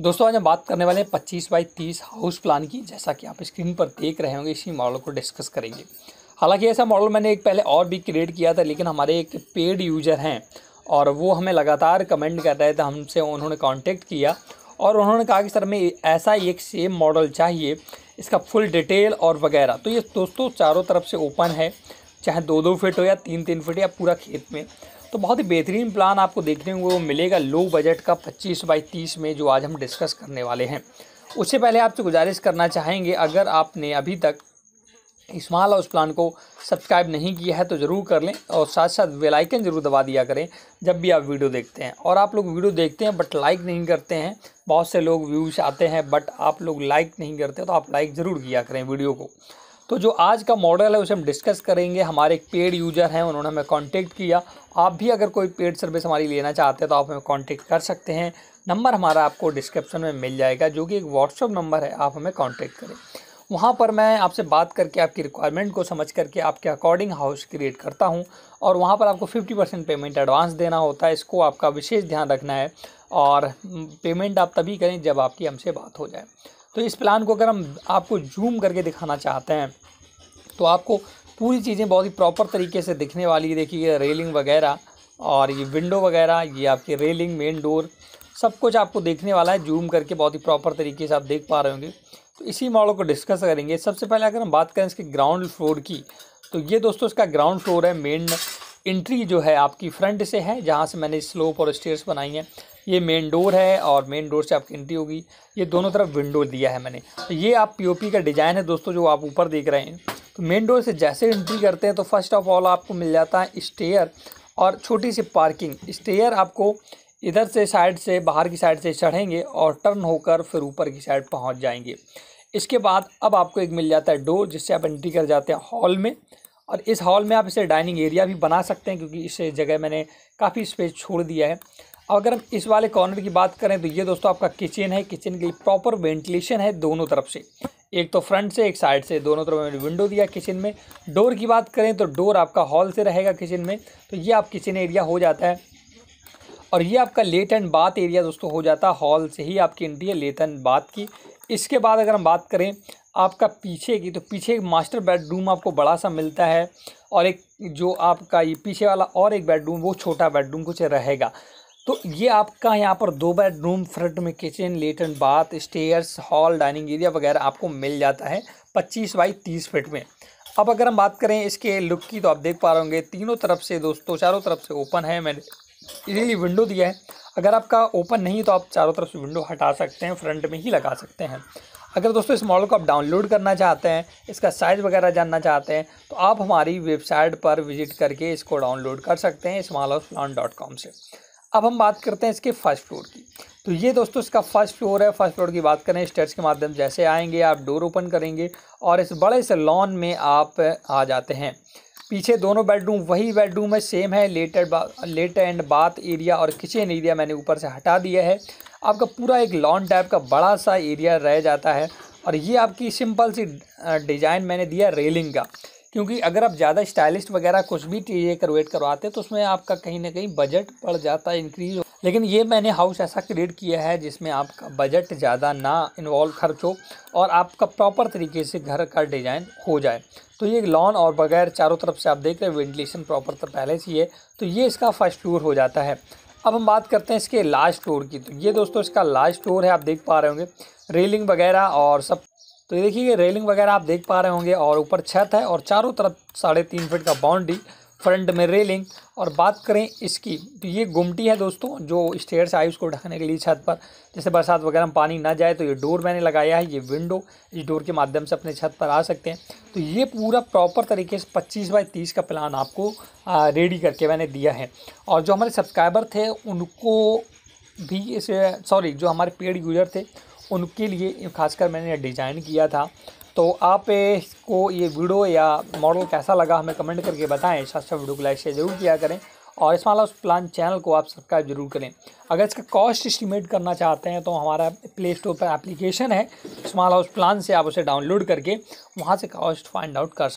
दोस्तों आज हम बात करने वाले हैं पच्चीस बाई तीस हाउस प्लान की जैसा कि आप स्क्रीन पर देख रहे होंगे इसी मॉडल को डिस्कस करेंगे हालांकि ऐसा मॉडल मैंने एक पहले और भी क्रिएट किया था लेकिन हमारे एक पेड यूजर हैं और वो हमें लगातार कमेंट कर रहे थे हमसे उन्होंने कांटेक्ट किया और उन्होंने कहा कि सर हमें ऐसा एक सेम मॉडल चाहिए इसका फुल डिटेल और वगैरह तो ये दोस्तों चारों तरफ से ओपन है चाहे दो दो फिट हो या तीन तीन फिट या पूरा खेत में तो बहुत ही बेहतरीन प्लान आपको देखने को मिलेगा लो बजट का 25 बाई 30 में जो आज हम डिस्कस करने वाले हैं उससे पहले आपसे गुजारिश करना चाहेंगे अगर आपने अभी तक स्मॉल हाउस प्लान को सब्सक्राइब नहीं किया है तो ज़रूर कर लें और साथ साथ वेलाइकन ज़रूर दबा दिया करें जब भी आप वीडियो देखते हैं और आप लोग वीडियो देखते हैं बट लाइक नहीं करते हैं बहुत से लोग व्यूज़ आते हैं बट आप लोग लाइक नहीं करते तो आप लाइक ज़रूर किया करें वीडियो को तो जो आज का मॉडल है उसे हम डिस्कस करेंगे हमारे एक पेड यूज़र हैं उन्होंने हमें कांटेक्ट किया आप भी अगर कोई पेड सर्विस हमारी लेना चाहते हैं तो आप हमें कांटेक्ट कर सकते हैं नंबर हमारा आपको डिस्क्रिप्शन में मिल जाएगा जो कि एक व्हाट्सअप नंबर है आप हमें कांटेक्ट करें वहाँ पर मैं आपसे बात करके आपकी रिक्वायरमेंट को समझ करके आपके अकॉर्डिंग हाउस क्रिएट करता हूँ और वहाँ पर आपको फिफ्टी परसेंट पेमेंट एडवांस देना होता है इसको आपका विशेष ध्यान रखना है और पेमेंट हम्म, आप तभी करें जब आपकी हमसे बात हो जाए तो इस प्लान को अगर हम आपको जूम करके दिखाना चाहते हैं तो आपको पूरी चीज़ें बहुत ही प्रॉपर तरीके से दिखने वाली है देखिए रेलिंग वगैरह और ये विंडो वगैरह ये आपकी रेलिंग मेन डोर सब कुछ आपको देखने वाला है जूम करके बहुत ही प्रॉपर तरीके से आप देख पा रहे होंगे तो इसी मॉडल को डिस्कस करेंगे सबसे पहले अगर हम बात करें इसके ग्राउंड फ्लोर की तो ये दोस्तों इसका ग्राउंड फ्लोर है मेन एंट्री जो है आपकी फ्रंट से है जहाँ से मैंने स्लोप और स्टेयर्स बनाई हैं ये मेन डोर है और मेन डोर से आपकी एंट्री होगी ये दोनों तरफ विंडो दिया है मैंने तो ये आप पीओपी का डिज़ाइन है दोस्तों जो आप ऊपर देख रहे हैं तो मेन डोर से जैसे एंट्री करते हैं तो फर्स्ट ऑफ ऑल आपको मिल जाता है स्टेयर और छोटी सी पार्किंग स्टेयर आपको इधर से साइड से बाहर की साइड से चढ़ेंगे और टर्न होकर फिर ऊपर की साइड पहुँच जाएंगे इसके बाद अब आपको एक मिल जाता है डोर जिससे आप एंट्री कर जाते हैं हॉल में और इस हॉल में आप इसे डाइनिंग एरिया भी बना सकते हैं क्योंकि इस जगह मैंने काफ़ी स्पेस छोड़ दिया है और अगर हम इस वाले कॉर्नर की बात करें तो ये दोस्तों आपका किचन है किचन के लिए प्रॉपर वेंटिलेशन है दोनों तरफ से एक तो फ्रंट से एक साइड से दोनों तरफ मैंने विंडो दिया किचन में डोर की बात करें तो डोर आपका हॉल से रहेगा किचन में तो ये आप किचन एरिया हो जाता है और ये आपका लेट एंड बाथ एरिया दोस्तों हो जाता है हॉल से ही आपकी एंट्री है लेट एंड बाथ की इसके बाद अगर हम बात करें आपका पीछे की तो पीछे मास्टर बेडरूम आपको बड़ा सा मिलता है और एक जो आपका ये पीछे वाला और एक बेडरूम वो छोटा बेडरूम कुछ रहेगा तो ये आपका यहाँ पर दो बेडरूम फ्रंट में किचन लेटन bath stairs hall dining area वगैरह आपको मिल जाता है पच्चीस बाई तीस फिट में अब अगर हम बात करें इसके लुक की तो आप देख पा रहे होंगे तीनों तरफ से दोस्तों चारों तरफ से ओपन है मैंने इसीलिए विंडो दिया है अगर आपका ओपन नहीं तो आप चारों तरफ से विंडो हटा सकते हैं फ्रंट में ही लगा सकते हैं अगर दोस्तों इस मॉडल को आप डाउनलोड करना चाहते हैं इसका साइज़ वगैरह जानना चाहते हैं तो आप हमारी वेबसाइट पर विजिट करके इसको डाउनलोड कर सकते हैं स्मॉल से अब हम बात करते हैं इसके फर्स्ट फ्लोर की तो ये दोस्तों इसका फर्स्ट फ्लोर है फर्स्ट फ्लोर की बात करें स्टेट्स के माध्यम जैसे आएंगे आप डोर ओपन करेंगे और इस बड़े से लॉन में आप आ जाते हैं पीछे दोनों बेडरूम वही बेडरूम है सेम है letter let and bath area और किचन एरिया मैंने ऊपर से हटा दिया है आपका पूरा एक लॉन टाइप का बड़ा सा एरिया रह जाता है और ये आपकी सिंपल सी डिज़ाइन मैंने दिया रेलिंग का क्योंकि अगर आप ज़्यादा स्टाइलिस्ट वगैरह कुछ भी चीज़ें करवेट करवाते हैं तो उसमें आपका कहीं ना कहीं बजट बढ़ जाता है इंक्रीज लेकिन ये मैंने हाउस ऐसा क्रिएट किया है जिसमें आपका बजट ज़्यादा ना इन्वॉल्व खर्च हो और आपका प्रॉपर तरीके से घर का डिज़ाइन हो जाए तो ये लॉन और बगैर चारों तरफ से आप देख रहे हैं वेंटिलेशन प्रॉपर तो पहले से ही है तो ये इसका फर्स्ट फ्लोर हो जाता है अब हम बात करते हैं इसके लास्ट फ्लोर की तो ये दोस्तों इसका लास्ट फ्लोर है आप देख पा रहे होंगे रेलिंग वगैरह और सब तो ये देखिए रेलिंग वगैरह आप देख पा रहे होंगे और ऊपर छत है और चारों तरफ साढ़े तीन फिट का बाउंड्री फ्रंट में रेलिंग और बात करें इसकी तो ये गुमटी है दोस्तों जो स्टेयर से आई उसको ढकने के लिए छत पर जैसे बरसात वगैरह में पानी ना जाए तो ये डोर मैंने लगाया है ये विंडो इस डोर के माध्यम से अपने छत पर आ सकते हैं तो ये पूरा प्रॉपर तरीके से पच्चीस बाई तीस का प्लान आपको रेडी करके मैंने दिया है और जो हमारे सब्सक्राइबर थे उनको भी इस सॉरी जो हमारे पेड यूजर थे उनके लिए खासकर मैंने डिज़ाइन किया था तो आप को ये वीडियो या मॉडल कैसा लगा हमें कमेंट करके बताएं साथ साथ वीडियो को लाइक शेयर जरूर किया करें और इस उस प्लान चैनल को आप सब्सक्राइब जरूर करें अगर इसका कॉस्ट इस्टीमेट करना चाहते हैं तो हमारा प्ले स्टोर पर एप्लीकेशन है स्माल हाउस प्लान से आप उसे डाउनलोड करके वहाँ से कॉस्ट फाइंड आउट कर